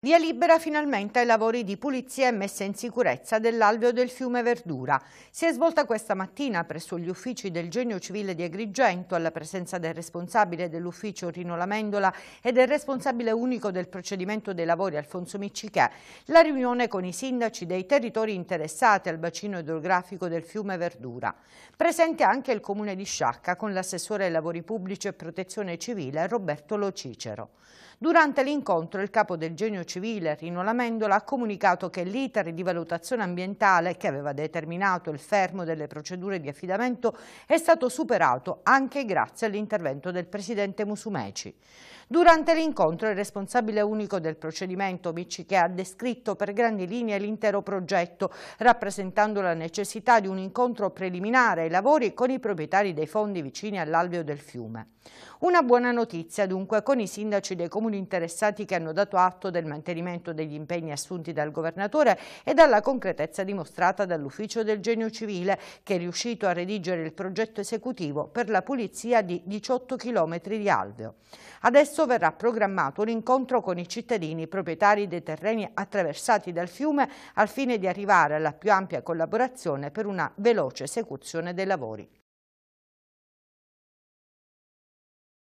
Via libera finalmente ai lavori di pulizia e messa in sicurezza dell'alveo del fiume Verdura. Si è svolta questa mattina presso gli uffici del Genio Civile di Agrigento, alla presenza del responsabile dell'ufficio Rino Lamendola e del responsabile unico del procedimento dei lavori Alfonso Miccichè. La riunione con i sindaci dei territori interessati al bacino idrografico del fiume Verdura. Presente anche il comune di Sciacca con l'assessore ai lavori pubblici e protezione civile Roberto Lo Cicero. Durante l'incontro il capo del genio civile, Rino Lamendola, ha comunicato che l'iter di valutazione ambientale che aveva determinato il fermo delle procedure di affidamento è stato superato anche grazie all'intervento del presidente Musumeci. Durante l'incontro il responsabile unico del procedimento Micci che ha descritto per grandi linee l'intero progetto, rappresentando la necessità di un incontro preliminare ai lavori con i proprietari dei fondi vicini all'alveo del fiume. Una buona notizia dunque con i sindaci dei comuni comuni interessati che hanno dato atto del mantenimento degli impegni assunti dal governatore e dalla concretezza dimostrata dall'Ufficio del Genio Civile che è riuscito a redigere il progetto esecutivo per la pulizia di 18 km di alveo. Adesso verrà programmato un incontro con i cittadini proprietari dei terreni attraversati dal fiume al fine di arrivare alla più ampia collaborazione per una veloce esecuzione dei lavori.